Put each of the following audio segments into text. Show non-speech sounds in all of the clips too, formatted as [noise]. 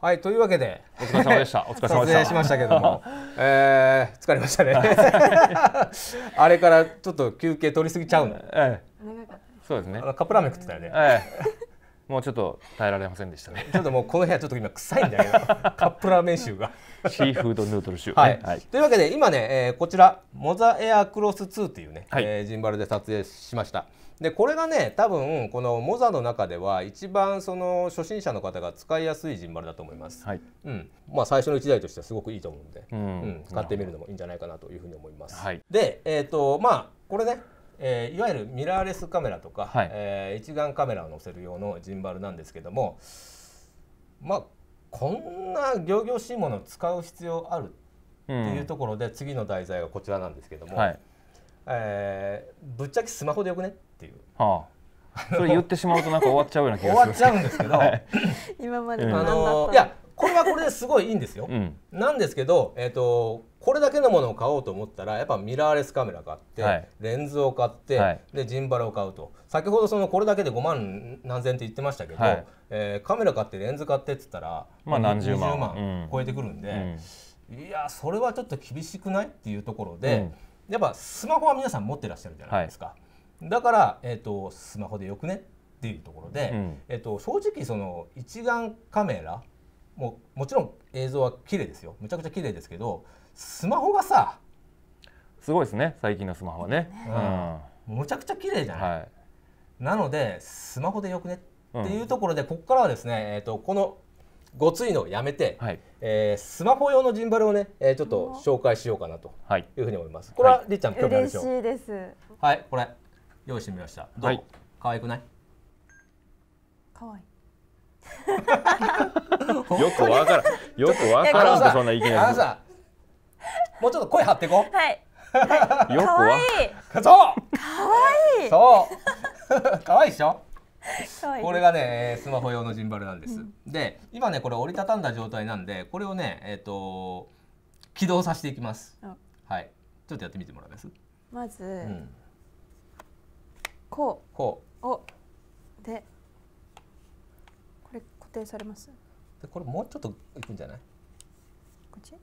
はい、というわけで。お疲れ様でした。[laughs] お疲れ様でした。しましたけども、[laughs] えー、疲れましたね。[laughs] あれからちょっと休憩取りすぎちゃうの。ええ、そうですね。カップラーメン食ってたよね。ええもうちょっと耐えられませんでしたね。ちょっともうこの部屋ちょっと今臭いんだけど、カップラーメン臭が。シーフードヌードル臭、はい、はい、というわけで今ね、えー、こちらモザエアクロス2ていうね、はい、えー、ジンバルで撮影しました。でこれがね多分このモザの中では一番その初心者の方が使いやすいジンバルだと思います、はい、うんまあ、最初の1台としてはすごくいいと思うんで、うん、うん、使ってみるのもいいんじゃないかなというふうに思います。はい、で、えーとまあ、これねえー、いわゆるミラーレスカメラとか、はい、えー、一眼カメラを載せる用のジンバルなんですけどもまあこんな仰々しいものを使う必要あるっていうところで、うん、次の題材がこちらなんですけども、はい、えー、ぶっちゃけスマホでよくねっていう。はあ、それ言ってしまうとなんか終わっちゃうような気がする終わっちゃうんですけど、はい、[laughs] 今まであのいやこれはこれですごいいいんですよ、うん、なんですけど、えーと、これだけのものを買おうと思ったらやっぱミラーレスカメラ買って、はい、レンズを買って、はい、でジンバルを買うと先ほどそのこれだけで5万何千って言ってましたけど、はい、えー、カメラ買ってレンズ買ってっつったら、まあ、何十万0万超えてくるんで、うん、いやそれはちょっと厳しくないっていうところで、うん、やっぱスマホは皆さん持ってらっしゃるじゃないですか。はいだから、えっと、スマホでよくねっていうところで、うん、えっと、正直その一眼カメラももちろん映像は綺麗ですよむちゃくちゃ綺麗ですけどスマホがさすごいですね最近のスマホはね、うん、むちゃくちゃ綺麗じゃない、はい、なのでスマホでよくねっていうところで、ここからはですね、えっと、このごついのをやめて、はい、えー、スマホ用のジンバルをね、えー、ちょっと紹介しようかなというふうに思います。これはりっちゃん興味あるでしょう。嬉しいです。はい、これ用意してみましたどう、はい、可愛くない可愛い [laughs] よくわからんよくわからんってそんな意見なりもうちょっと声張っていこうはい [laughs] よくわそうかわいいそうかわ [laughs] いいでしょこれがねスマホ用のジンバルなんです、うん、で今ねこれ折りたたんだ状態なんでこれをねえっ、ー、と起動させていきます、はいちょっとやってみてもらいますまず、うん、こうこうお。でこれ固定されますでこれもうちょっといくんじゃないこっち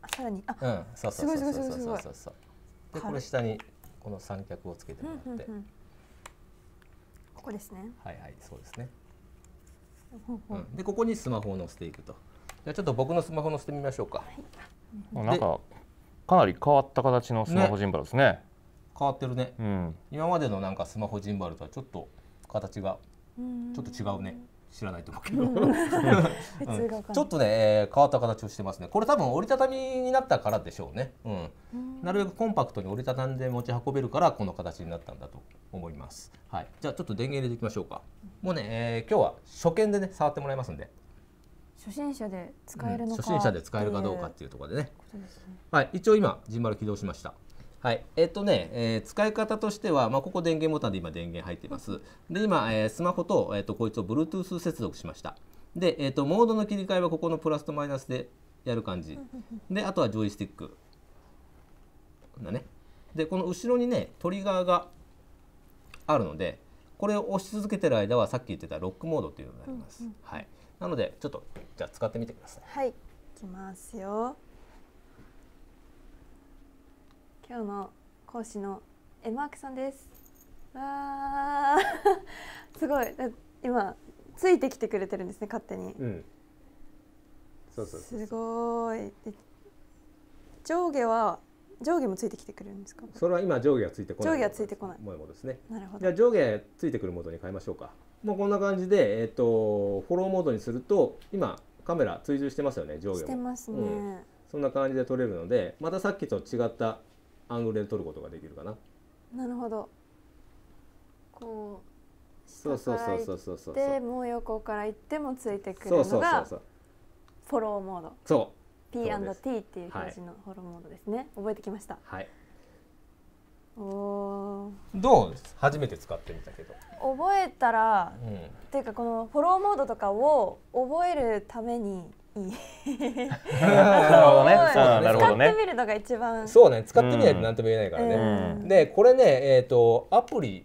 あさらにあ、うん、そうそうそうそうそうそうそうそうでこれ下にこの三脚をつけてもらって、うんうんうん、ここですねはいはいそうですねほうほう、うん、でここにスマホを載せていくとじゃちょっと僕のスマホ載せてみましょうか、はい、なんかかなり変わった形のスマホジンバルですねね変わってるね、うん、今までのなんかスマホジンバルとはちょっと形がちょっと違うね知らないと思うけど、[laughs] ちょっとね、えー、変わった形をしてますねこれ多分折りたたみになったからでしょうね、うんなるべくコンパクトに折りたたんで持ち運べるからこの形になったんだと思います、はい、じゃあちょっと電源入れていきましょうかもうね、えー、今日は初見でね触ってもらいますんで初心者で使えるのか、うん、初心者で使えるかどうかっていうところでね、ね、はい一応今ジンバル起動しましたはい、えっ、ー、とね、えー、使い方としては、まあ、ここ電源ボタンで今電源入っています。で、今、えー、スマホと、えっ、と、こいつを Bluetooth 接続しました。で、えっ、と、モードの切り替えはここのプラスとマイナスでやる感じ。で、あとはジョイスティック。だね。で、この後ろにね、トリガーがあるので、これを押し続けてる間はさっき言ってたロックモードっていうのになります。はい。なので、ちょっと、じゃあ使ってみてください。はい。いきますよ。今日の講師のエマークさんですわー [laughs] すごい今ついてきてくれてるんですね勝手に、うん、そうそうすごい上下は上下もついてきてくれるんですかそれは今上下がついてこない上下がついてこないももですねなるほどじゃ上下ついてくるモードに変えましょうかもうこんな感じで、えーと、とフォローモードにすると今カメラ追従してますよね上下もしてますね、うん、そんな感じで撮れるのでまたさっきと違ったアングルで撮ることができるかな。なるほど。こうそうそうそうそうそうでもう横から行ってもついてくるのがフォローモード。そう。P&T っていう表示のフォローモードですね。はい、覚えてきました。はい。おどうです初めて使ってみたけど覚えたら、うん、っていうかこのフォローモードとかを覚えるためにいい [laughs] なるほどね。なるね。使ってみるのが一番。そうね、使ってみないと何とも言えないからね。うん、で、これね、えっ、ー、とアプリ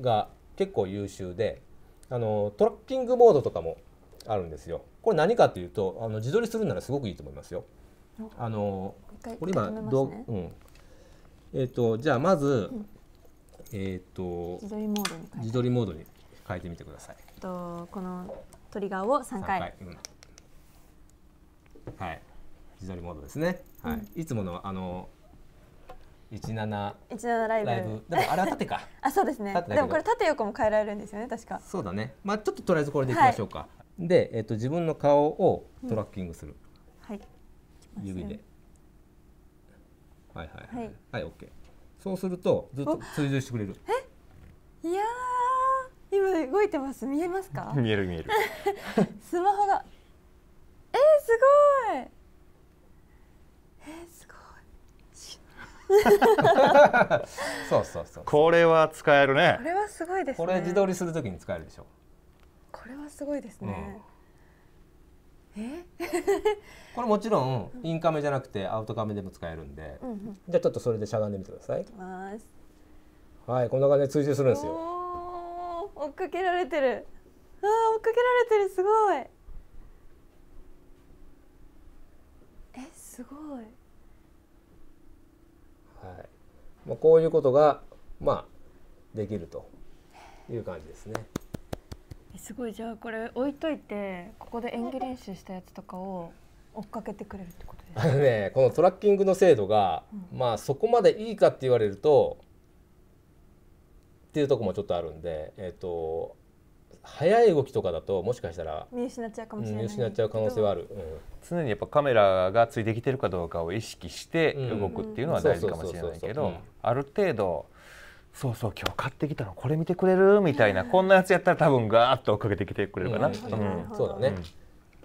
が結構優秀で、あのトラッキングモードとかもあるんですよ。これ何かというと、あの自撮りするならすごくいいと思いますよ。あの、これ今、どう、うん、えっ、ー、とじゃあまず、うん、えっ、ー、と自撮りモードに自撮りモードに変えてみてください。とこのトリガーを3回。3回うんはい自撮りモードですね、はい、いつものあの一七一七ライブライブでもあれは縦か [laughs] あそうですねでもこれ縦横も変えられるんですよね確かそうだねまあちょっととりあえずこれでいきましょうか、はい、で、えーと、自分の顔をトラッキングする、うん、はい指ではいはいはいはい、オッケー。そうするとずっと追随してくれるえいや今動いてます見えますか [laughs] 見える見える [laughs] スマホがすごいえー、すごいそうそうそうこれは使えるねこれはすごいです、ね、これ自撮りするときに使えるでしょうこれはすごいですね、うん、え [laughs] これもちろんインカメじゃなくてアウトカメでも使えるんで、うんうん、じゃあちょっとそれでしゃがんでみてくださいはいこんな感じで追従するんですよ追っかけられてるあ追っかけられてるすごいすごい、はいまあ、こういうことが、まあ、できるという感じですね。すごいじゃあこれ置いといてここで演技練習したやつとかを追っかけてくれるってことですかあのねこのトラッキングの精度が、うん、まあそこまでいいかって言われるとっていうとこもちょっとあるんで、えーと速い動きとかだともしかしたら見失っちゃうかもしれない、見失っちゃう可能性はある、うん、常にやっぱカメラがついてきてるかどうかを意識して動くっていうのは大事かもしれないけどある程度そうそう今日買ってきたのこれ見てくれるみたいな [laughs] こんなやつやったら多分ガーッと追っかけてきてくれるかな、うん、そうだね、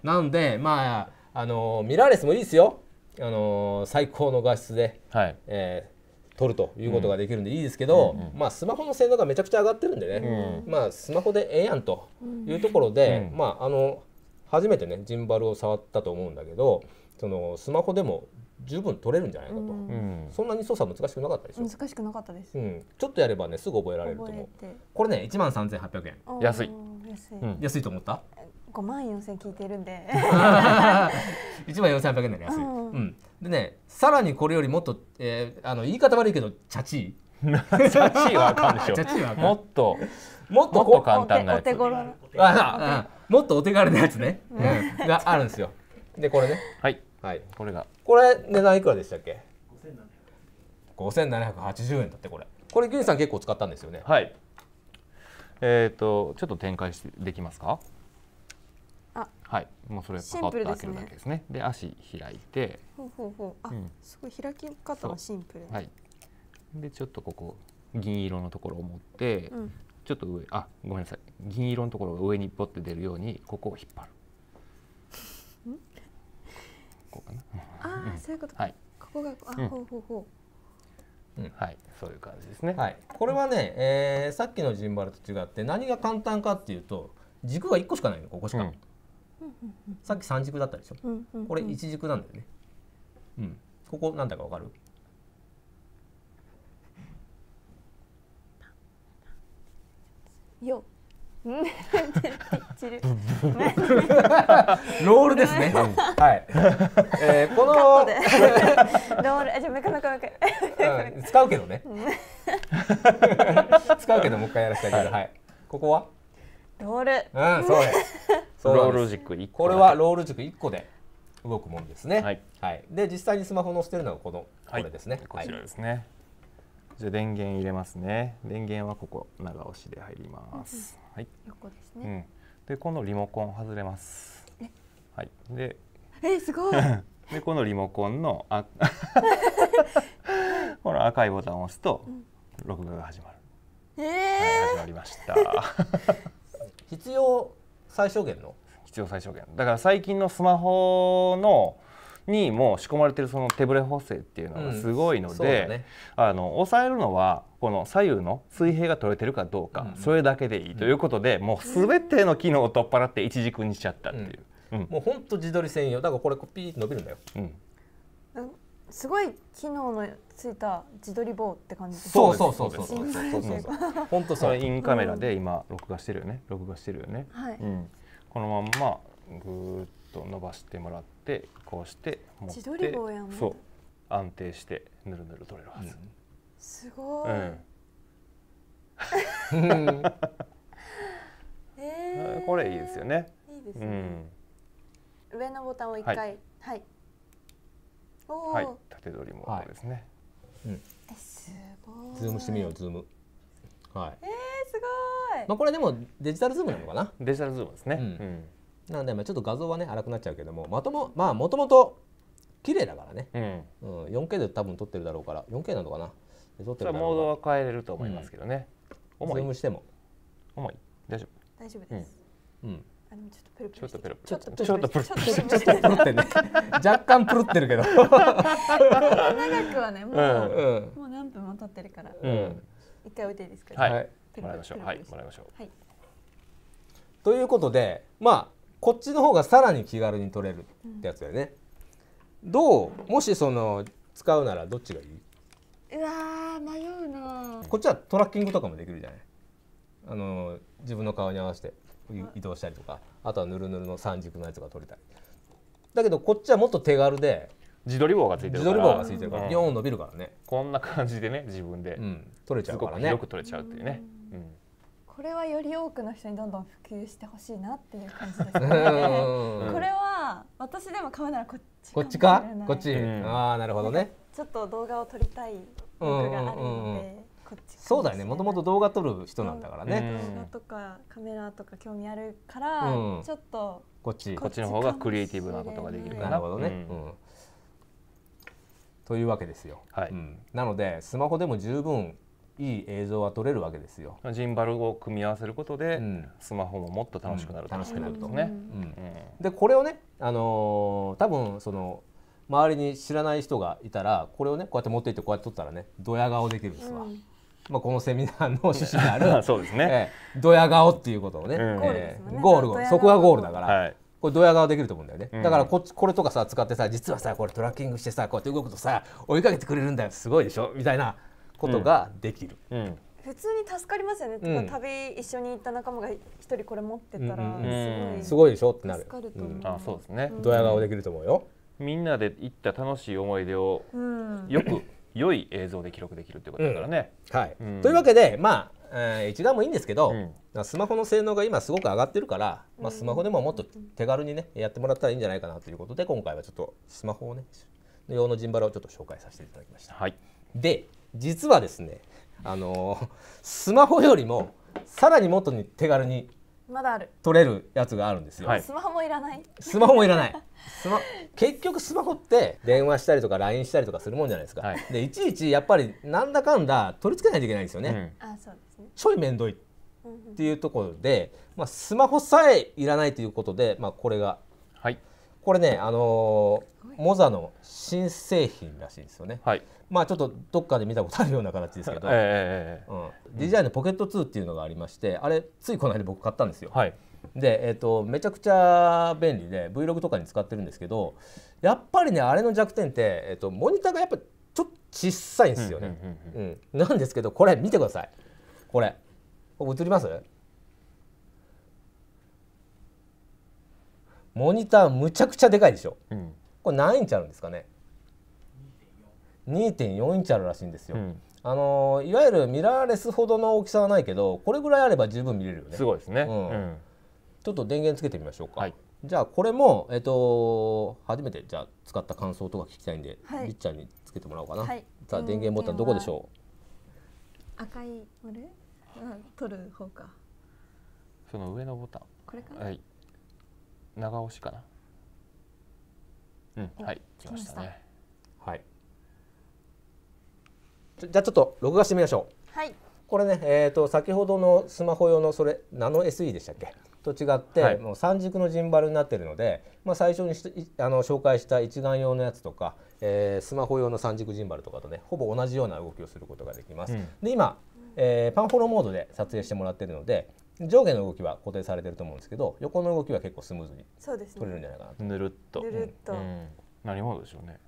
なんでまああのミラーレスもいいですよあの最高の画質で、はいえー、撮るということができるんでいいですけど、うんうん、まあ、スマホの性能がめちゃくちゃ上がってるんでね、まあ、スマホでええやんというところで、まあ、あの初めてねジンバルを触ったと思うんだけどそのスマホでも十分取れるんじゃないかと、うん、そんなに操作難しくなかったでしょ難しくなかったです、うん、ちょっとやればねすぐ覚えられると思うこれね1万3800円安い、うん、安いと思った五万四千聞いてるんで [laughs] 一万四千0 0円になりやすい、うん、でねさらにこれよりもっと、えー、あの言い方悪いけどチャチー [laughs] チャチーはあかんでしょチャチーはもっともっともっと簡単なやつもっとお手軽なやつね、[laughs] うん、があるんですよでこれねはい、はい、これがこれ値段いくらでしたっけ五千七百八十円だってこれこれギュンさん結構使ったんですよねはいえっ、ー、とちょっと展開してできますかはい、もうそれパカッと開けるだけですね。で、ね、足開いて、ほうほうほう、あ、うん、すごい開き方はシンプル、はい。でちょっとここ銀色のところを持って、うん、ちょっと上、あ、ごめんなさい、銀色のところが上にポって出るようにここを引っ張る。ん？ここかな。ああ、うん、そういうこと。はい。ここがあ、うん、ほうほうほう。うん、はい、そういう感じですね。はい、これはね、えー、さっきのジンバルと違って何が簡単かっていうと軸が一個しかないのここしか、うん、さっき三軸だったでしょ、うこれ一軸なんだよね、うん、ここなんだかわかるよ [laughs] ロールですね。はい。えー、この [laughs] ロール、じゃめかめかめく。使うけどね。[laughs] 使うけどもう一回やらせてあげる。はい。ここは？ロール。うん、そうです。[laughs] ロール軸1個。これはロール軸1個で動くもんですね。はい。はい、で実際にスマホの捨てるのがこの、はい、これですね。こちらですね。はい、じゃ電源入れますね。電源はここ長押しで入ります。うん、はい。横ですね。うん、でこのリモコン外れます。はい。で。えすごい。[laughs] でこのリモコンのあ [laughs] この赤いボタンを押すと、録画が始まる。ええー始まりました。必要最小限の必要最小限だから最近のスマホのにも仕込まれてるその手ぶれ補正っていうのがすごいので、うんね、あの抑えるのはこの左右の水平が取れてるかどうか、うん、それだけでいいということで、うん、もう全ての機能を取っ払って一軸にしちゃったっていう、うん、もうほんと自撮り専用だからこれピーって伸びるんだよ、うんすごい機能のついた自撮り棒って感じそうそうそうそうそうそうそう本当それインカメラで今録画してるよね録画してるよね、はい、うん、このまんまぐーっと伸ばしてもらってこうして持って自撮り棒やんそう安定してぬるぬる取れるはず、うん、すごい、うん [laughs] えー、これいいですよねいいですね、うん、上のボタンを一回はい、はいはい、縦取りもですね。はい、うん。すごい。ズームしてみようズーム。はい。えー、すごい。まあこれでもデジタルズームなのかな？デジタルズームですね。うん。うん、なんでまあちょっと画像はね荒くなっちゃうけども、まともまあもともと綺麗だからね。うん。うん、4K で多分撮ってるだろうから、4K なのかな？で撮ってるだろうから。モードは変えれると思いますけどね。うん、重い。ズームしても。重い。大丈夫。大丈夫です。うん、うんあでもちょっとペロペロちょっとペロちょっとちょっとプルちょっとプルってね若干プルってるけど長くはねもう、もう何分も経ってるから、一回置いていいですか、はい、もらいましょうはいもらいましょう、はい、ということでまあこっちの方がさらに気軽に取れるってやつだよね、どうもしその使うならどっちがいいうわ迷うなこっちはトラッキングとかもできるじゃないあの自分の顔に合わせて移動したりとかあとはぬるぬるの三軸のやつが取れたりだけどこっちはもっと手軽で自撮り棒がついてるから自撮り棒がついてるから、うん、伸びるからねこんな感じでね自分で、うん、取れちゃうからねよく取れちゃうっていうね、うん、これはより多くの人にどんどん普及してほしいなっていう感じですねこれは私でも買うならこっちこっちかこっち、ああなるほどねちょっと動画を撮りたい欲があるので、そうだよねもともと動画撮る人なんだからね、動画とかカメラとか興味あるから、ちょっとこっちこっちの方がクリエイティブなことができるかななるほどね、うんというわけですよ、はいうん、なのでスマホでも十分いい映像は撮れるわけですよジンバルを組み合わせることで、うん、スマホももっと楽しくなる、うん、楽しくなるとね、でこれをねあのー、多分その周りに知らない人がいたらこれをねこうやって持っていってこうやって撮ったらねドヤ顔できるんですわ、うんまあ、このセミナーの趣旨である [laughs] そうですね、えー、ドヤ顔っていうことをね,、うんえー、ゴールゴールそこがゴールだから、はい、これドヤ顔できると思うんだよね、うん、だからここれとかさ使ってさ実はさこれトラッキングしてさこうやって動くとさ追いかけてくれるんだよすごいでしょみたいなことができる。うん普通に助かりますよね、うん、旅一緒に行った仲間が一人これ持ってたらすごい,、すごいでしょってなる助かると思う、うん、あそうですね、ドヤ顔できると思うよみんなで行った楽しい思い出をよく良い映像で記録できるということだからね。はい、というわけでまあえー、一眼もいいんですけど、うん、スマホの性能が今すごく上がってるから、まあ、スマホでももっと手軽にねやってもらったらいいんじゃないかなということで今回はちょっとスマホをね用のジンバルをちょっと紹介させていただきました。はい、で実はですねあのー、スマホよりもさらにもっと手軽にまだある取れるやつがあるんですよ、はい、スマホもいらないスマホもいらない [laughs] スマ結局スマホって電話したりとか LINE したりとかするもんじゃないですか、はい、でいちいちやっぱりなんだかんだ取り付けないといけないんですよね、うん、あそうですねちょい面倒いっていうところで、まあ、スマホさえいらないということで、まあ、これがこれね、あのー、モザの新製品らしいですよね、はい、まあちょっとどっかで見たことあるような形ですけど、デーうん、d のポケット2っていうのがありましてあれついこの間僕買ったんですよ。はい、で、えーと、めちゃくちゃ便利で Vlog とかに使ってるんですけどやっぱりねあれの弱点って、えーと、モニターがやっぱちょっと小さいんですよね。なんですけどこれ見てくださいこれ映りますモニターむちゃくちゃでかいでしょ、うん、これ何インチあるんですかね2.4インチあるらしいんですよ、うん、あのいわゆるミラーレスほどの大きさはないけどこれぐらいあれば十分見れるよねすごいですね、うんちょっと電源つけてみましょうか、はい、じゃあこれも、えっ、ー、と初めてじゃあ使った感想とか聞きたいんで、はい、りっちゃんにつけてもらおうかな、はい、さあ電源ボタンどこでしょう赤いあれ、うん、取る方かその上のボタンこれかな、はい長押しかなうんはい来ましたねはいじゃあちょっと録画してみましょうはいこれねえっ、ー、と先ほどのスマホ用のそれナノ SE でしたっけと違って、はい、もう三軸のジンバルになっているので、まあ、最初にあの紹介した一眼用のやつとか、えー、スマホ用の三軸ジンバルとかとねほぼ同じような動きをすることができます。うん、で今、えー、パンフォローモードで撮影してもらっているので上下の動きは固定されてると思うんですけど横の動きは結構スムーズに取れるんじゃないかなと、ね、ぬるっとぬるっと、うん、何モードでしょうね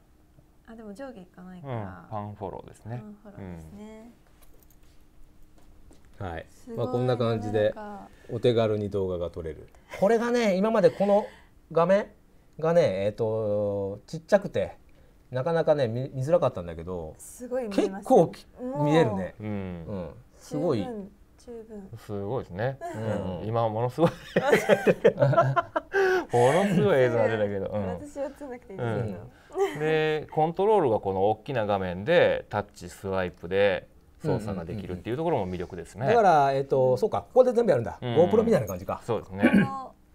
あでも上下いかないから、ファンフォローですねフンフォローですね、はい、まあ、こんな感じでお手軽に動画が撮れるこれがね今までこの画面がねえっ、ー、とちっちゃくてなかなかね見づらかったんだけどすごい見結構見えるね、うん、うん、すごい十分すごいですね、[laughs] うん、今ものすごい [laughs] ものすごい映像が出たけど、私は映なくていいでコントロールがこの大きな画面でタッチスワイプで操作ができるっていうところも魅力ですね、だからえっ、とそうかここで全部やるんだ、うん、GoPro みたいな感じかそうですね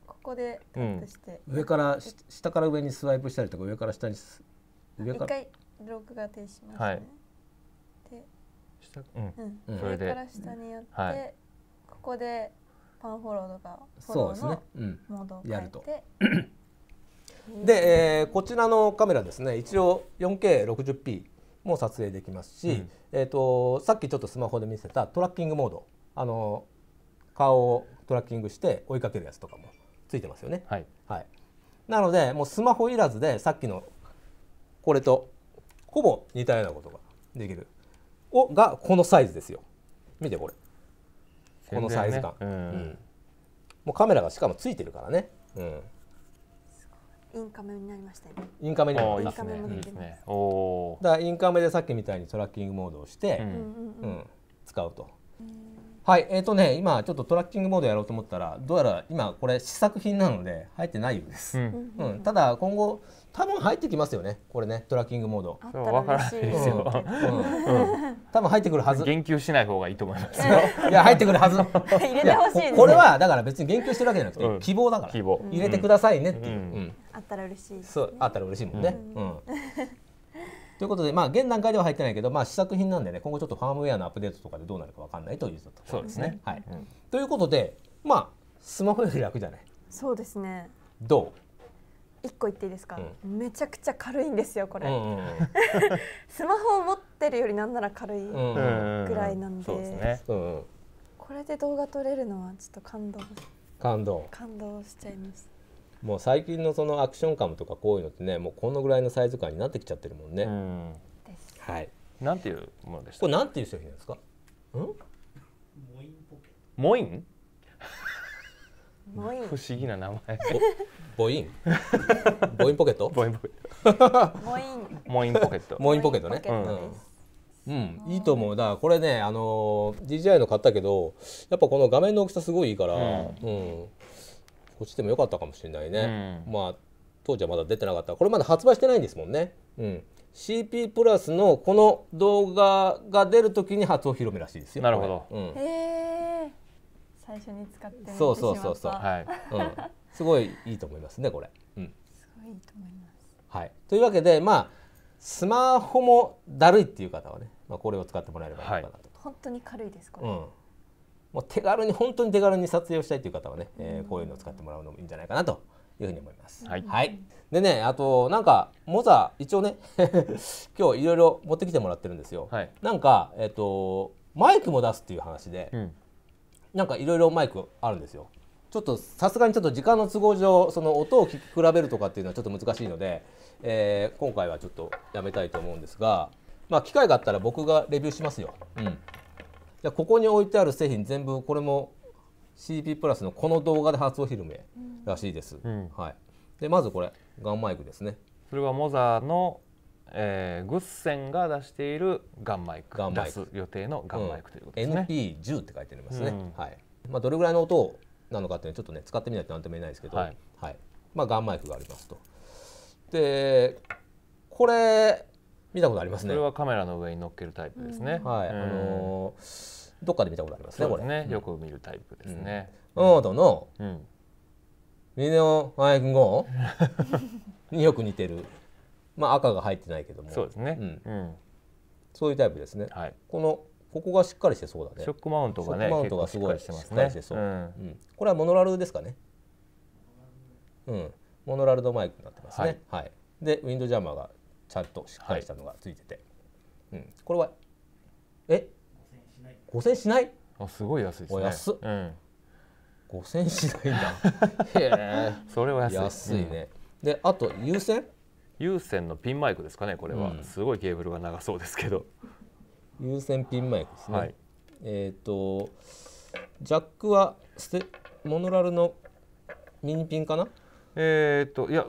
ここでカットして、上から下から上にスワイプしたりとか上から下に上から一回録画停止しますはい下うん、うん、それで上から下にやって、はい、ここでパンフォローとかフォローのモードを変えて、ねうん、で、えー、こちらのカメラですね一応 4K60p も撮影できますし、うん、えーと、とさっきちょっとスマホで見せたトラッキングモードあの顔をトラッキングして追いかけるやつとかもついてますよね。はい、はい、なのでもうスマホいらずでさっきのこれとほぼ似たようなことができるをがこのサイズですよ見てこれこのサイズ感、ねうんうん、もうカメラがしかもついてるからね、うん、インカメになりましたねインカメになりましたねいいですねだからインカメでさっきみたいにトラッキングモードをして、うん、使うと。はい、えっ、ー、とね、今ちょっとトラッキングモードやろうと思ったら、どうやら今これ試作品なので入ってないようです。うん、うん、ただ今後多分入ってきますよね、これね、トラッキングモード。わからないですよ。多分入ってくるはず。言及しない方がいいと思います。いや、入ってくるはず。[laughs] 入れてほしい、ね、これはだから別に言及してるわけじゃなくて、うん、希望だから。希望。入れてくださいねっていう。うん、あったら嬉しい、ね、そう、あったら嬉しいもんね。うんということで、まあ、現段階では入ってないけど、まあ、試作品なんでね今後ちょっとファームウェアのアップデートとかでどうなるか分かんないというところですね。はい、うん、ということで、まあ、スマホより楽じゃないそうですねどう一個言っていいですか、うん、めちゃくちゃ軽いんですよこれ、うんうんうん、[laughs] スマホを持ってるよりなんなら軽いぐらいなんで、うんうんねうん、これで動画撮れるのはちょっと感動感動感動しちゃいますもう最近のそのアクションカムとかこういうのってねもうこのぐらいのサイズ感になってきちゃってるもんね。んはい。なんていうものでしこれなんていう商品ですか？うん？モインモイン？不思議な名前。ボイン？ボインポケット？ボインポケット。モイン。モインポケット。モインポケットね。うん、いいと思うだからこれねあのー、DJI の買ったけどやっぱこの画面の大きさすごいいいから、うん、うんこっちでもよかったかもしれないね、うん、まあ当時はまだ出てなかったこれまだ発売してないんですもんね、うん、CP プラスのこの動画が出るときに初お披露目らしいですよなるほど、うん、へえ最初に使ってそうそうそうそう、はいうん、すごいいいと思いますねこれ、うん、すごいいいと思います、はい、というわけでまあスマホもだるいっていう方はね、まあ、これを使ってもらえればいいかなと、はい、本当に軽いですこれ、うんもう手軽に本当に手軽に撮影をしたいという方はね、えー、こういうのを使ってもらうのもいいんじゃないかなというふうに思います。はい、はい、でねあとなんかモザ一応ね [laughs] 今日いろいろ持ってきてもらってるんですよ。はい、なんか、えーと、とマイクも出すっていう話で、うん、なんかいろいろマイクあるんですよ。ちょっとさすがにちょっと時間の都合上その音を聞き比べるとかっていうのはちょっと難しいので、えー、今回はちょっとやめたいと思うんですが、まあ、機会があったら僕がレビューしますよ。うんじここに置いてある製品全部これも CP プラスのこの動画で初お披露目らしいです、うん、はい、でまずこれガンマイクですねそれはモザーの、えー、グッセンが出しているガンマイクガンマイク予定のガンマイクということですね、うん、NP10 って書いてありますね、うん、はいまあ、どれぐらいの音なのかっていうのちょっとね使ってみないと何とも言えないですけど、はい、はい、まあ、ガンマイクがありますとでこれ見たことありますねこれはカメラの上に乗っけるタイプですね、はい、あのー、どっかで見たことありますねこれねよく見るタイプですね、ノードの、ビデオマイク g によく似てるまあ赤が入ってないけどもそうですね、うんそういうタイプですね、はい、このここがしっかりしてそうだね。ショックマウントがね、マウントがすごいしてまう。ね。んこれはモノラルですかね。うん、モノラルドマイクになってますね。はい。で、ウィンドジャマーがちゃんとしっかりしたのがついてて、はい、うん、これはえ5000円しないあすごい安いですね安っ、うん、5000しないんだ [laughs] へえそれは安いね、うん、であと有線有線のピンマイクですかねこれは、うん、すごいケーブルが長そうですけど有線ピンマイクですね、はい、えっ、ー、とジャックはステモノラルのミニピンかなえっ、ー、といや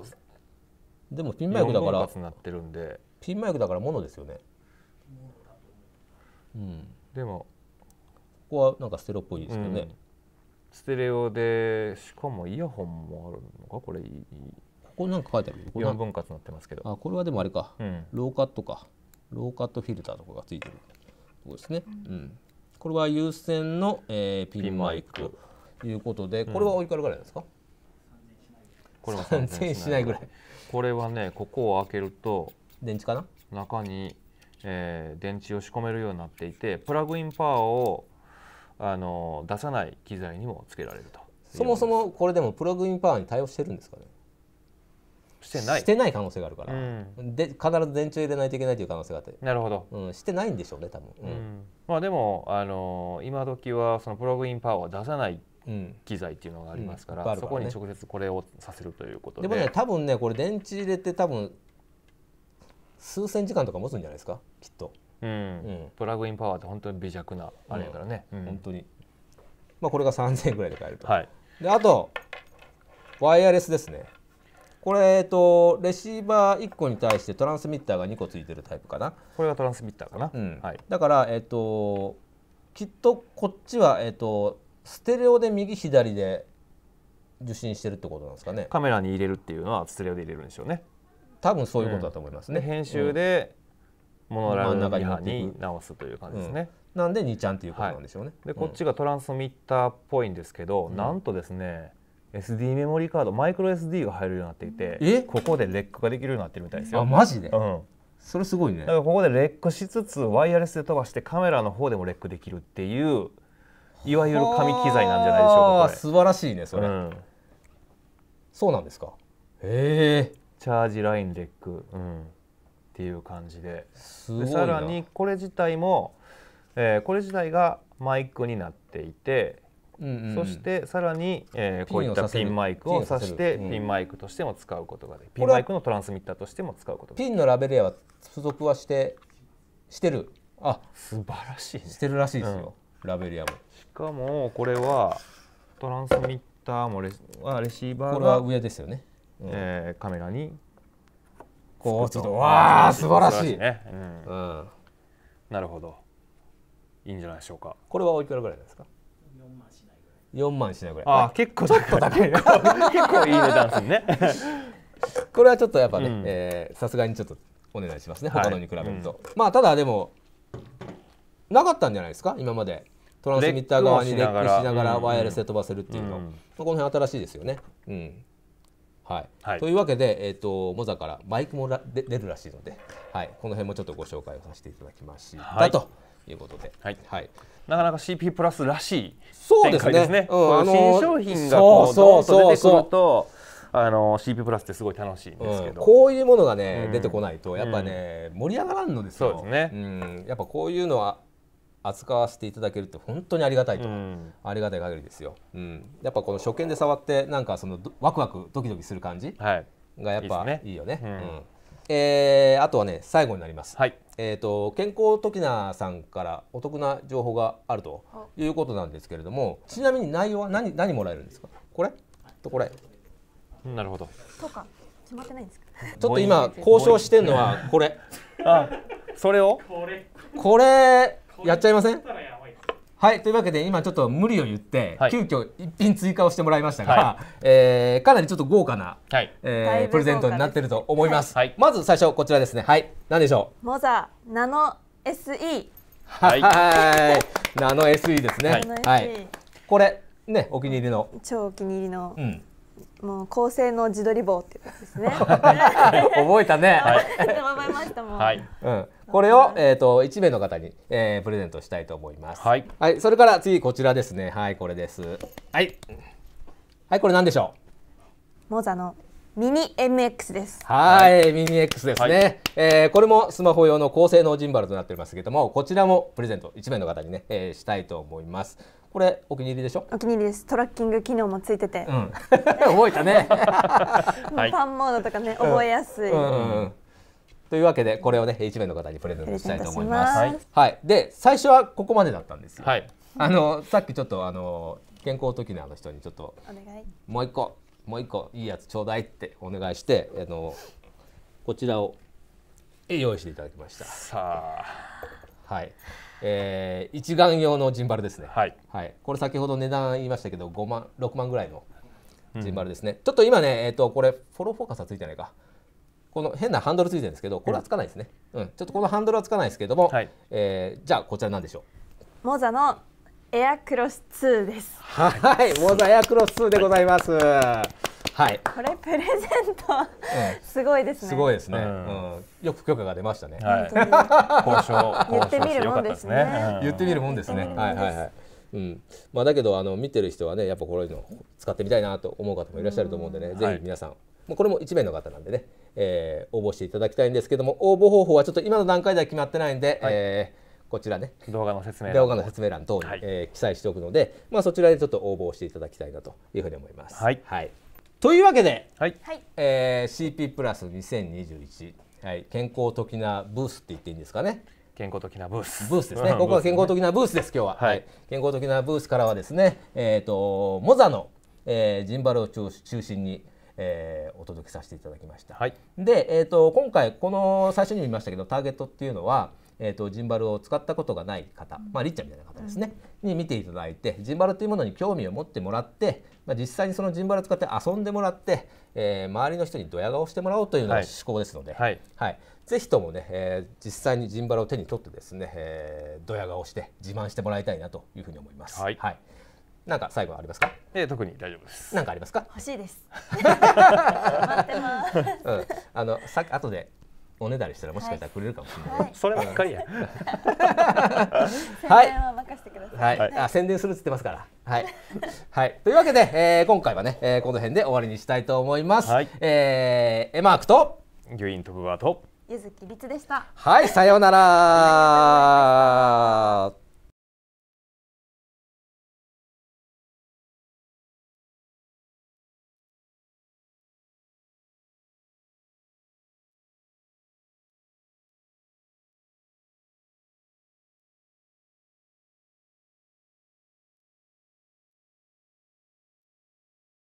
でもピンマイクだからピンマイクだからものですよね、うん、でもここはなんかステレオっぽいですけどね、うん、ステレオでしかもイヤホンもあるのかこれここなんか書いてあるこ4分割なってますけどあこれはでもあれか、うん、ローカットかローカットフィルターとかがついてるそうですね、うん、これは有線の、えー、ピンマイクということでこれはおいくらぐらいですか、これは3 0しないぐらいこれはねここを開けると電池かな中に、えー、電池を仕込めるようになっていてプラグインパワーをあの出さない機材にもつけられるとそもそもこれでもプラグインパワーに対応してるんですかねしてないしてない可能性があるから、うん、で必ず電池を入れないといけないという可能性があってなるほど、うん、してないんでしょうね多分、うん、うん、まあでもあのー、今時はそのプラグインパワーを出さない機材っていうのがありますから、うんうんね、そこに直接これをさせるということででもね多分ねこれ電池入れて多分数千時間とか持つんじゃないですかきっと、うん、プラグインパワーって本当に微弱なあれやからね、本当にまあこれが3000円ぐらいで買えると、はい、であとワイヤレスですねこれ、えっと、レシーバー1個に対してトランスミッターが2個ついてるタイプかなこれがトランスミッターかな、うんはい、だから、えっと、きっとこっちは、えっと、ステレオで右左で受信してるってことなんですかねカメラに入れるっていうのはステレオで入れるんでしょうね多分そういうことだと思いますね、うん、編集で、モノラルの中に直すという感じですね、うん、なんで2ちゃんっていうことなんでしょうね、はい、でこっちがトランスミッターっぽいんですけど、うん、なんとですね SD メモリカードマイクロ SD が入るようになっていてここでレックができるようになってるみたいですよあマジで、うん、それすごいねだからここでレックしつつワイヤレスで飛ばしてカメラの方でもレックできるっていういわゆる紙機材なんじゃないでしょうか素晴らしいねそれ、うん、そうなんですかええチャージラインレック、うん、っていう感じでさらにこれ自体も、えー、これ自体がマイクになっていて、うんうん、そしてさらに、えー、こういったピンマイクを挿してピンマイクとしても使うことができピンマイクのトランスミッターとしても使うことができピンのラベルやは付属はしてしてるあ素晴らしい、ね、してるらしいですよ、うんラベリアもしかもこれはトランスミッターもレシレシーバーこれは上ですよね、うん、えー、カメラにこうちょっとわあ素晴らしいね、うん、うん、なるほどいいんじゃないでしょうかこれはおいくらぐらいですか4万しないぐらいあ結構ちょっと高い [laughs] 結構いい値段ですね [laughs] これはちょっとやっぱねさすがにちょっとお願いしますね、他のに比べると、うん、まあただでもなかったんじゃないですか今までトランスミッター側にレックしながらワイヤレスで飛ばせるっていうの、うんうん、この辺新しいですよね。うんはい、はい、というわけで、えーと、モザからバイクもらで出るらしいので、はい、この辺もちょっとご紹介をさせていただきました、はい、ということで、はいはい、なかなか CP プラスらしい展開ですね。ですねうん、あの新商品がこうそうそうそうそうあの CP プラスってすごい楽しいんですけど、うん、こういうものがね、うん、出てこないとやっぱね、うん、盛り上がらんのですよそうですね、うん、やっぱこういうのは扱わせていただけるって本当にありがたいと、うん、ありがたい限りですよ、うん、やっぱこの初見で触ってなんかそのワクワクドキドキする感じがやっぱいいよね。い、いいねうんえー、あとはね最後になります、はい、えーと、健康時きなさんからお得な情報があるということなんですけれどもちなみに内容は何何もらえるんですかこれとこれなるほどとか決まってないんですかちょっと今交渉してるのはこれあそれをこれこれやっちゃいませんはい、というわけで今ちょっと無理を言って、はい、急遽一品追加をしてもらいましたが、はい、えー、かなりちょっと豪華な、はい、えー、プレゼントになってると思います、はい、まず最初こちらですねはい何でしょうモザナノ SE はい [laughs] ナノ SE ですねはい、これねお気に入りの超お気に入りの、うん、もう高性能自撮り棒っていうやつですね。[laughs] 覚えたね。[laughs] はい、覚えましたもん。はい。うん。これを、えっ、ー、と、一名の方に、えー、プレゼントしたいと思います。はい。はい、それから、次、こちらですね。はい、これです。はい。はい、これ、なんでしょう。モザのミニ MX です。はい、はい、ミニ X ですね、はい、えー、これもスマホ用の高性能ジンバルとなっておりますけれども、こちらもプレゼント一名の方にね、えー、したいと思います。これお気に入りでしょお気に入りですトラッキング機能もついてて、うん、[laughs] 覚えたね [laughs] パンモードとかね、はい、覚えやすい、うんうんうん、というわけでこれをね1名の方にプレゼントしたいと思います、はい、はい、で最初はここまでだったんですよ、はい、あのさっきちょっとあの健康時のあの人にちょっとお願いもう一個もう一個いいやつちょうだいってお願いしてあのこちらを用意していただきましたさあはいえー、一眼用のジンバルですね、はい、はい、これ先ほど値段言いましたけど5万6万ぐらいのジンバルですね、うん、ちょっと今ね、えーと、これフォローフォーカスはついてないかこの変なハンドルついてるんですけどこれはつかないですね、うん、うん、ちょっとこのハンドルはつかないですけども、はい、えー、じゃあこちらなんでしょうモザのエアクロス2ですはい、モザエアクロス2でございます、はいはい、これプレゼント、すごいですね。すごいですね。うんよく許可が出ましたね。はい、交渉言ってみるもんですね。言ってみるもんですね。はいはいはい。うん、まあだけどあの見てる人はねやっぱこういうの使ってみたいなと思う方もいらっしゃると思うんでね、ぜひ皆さん、もうこれも1名の方なんでね、えー、応募していただきたいんですけども応募方法はちょっと今の段階では決まってないんで、はえこちらね動画の説明動画の説明欄等に、はえ記載しておくので、まあ、そちらでちょっと応募していただきたいなというふうに思います。はい、はいというわけで、はいえー、CP プラス2021、はい、健康的なブースって言っていいんですかね。健康的なブース。ブースですね。こ [laughs] こは健康的なブースです。今日は、はい、健康的なブースからはですね、えっ、ー、とモザの、えー、ジンバルを中心に。えー、お届けさせていただきました、はい、で、えーと今回この最初に見ましたけどターゲットっていうのは、えーと、ジンバルを使ったことがない方、まあ、りっちゃんみたいな方ですね、に見ていただいてジンバルというものに興味を持ってもらって、まあ、実際にそのジンバルを使って遊んでもらって、えー、周りの人にドヤ顔してもらおうというような思考ですので、はいはい、ぜひともね、えー、実際にジンバルを手に取ってですね、えー、ドヤ顔して自慢してもらいたいなというふうに思います。はい、はいなんか最後ありますか？ええ、特に大丈夫です。なんかありますか？欲しいです。[laughs] [laughs] 待ってます。うん、あのさ後でおねだりしたらもしかしたらくれるかもしれない、はい、そればっかりやはいはい、はい、あ宣伝するっつってますからはい、はい、[laughs] というわけで、えー、今回はね、えー、この辺で終わりにしたいと思います、はい、えー、エマークとギュイン院徳川と柚木律でしたはいさようなら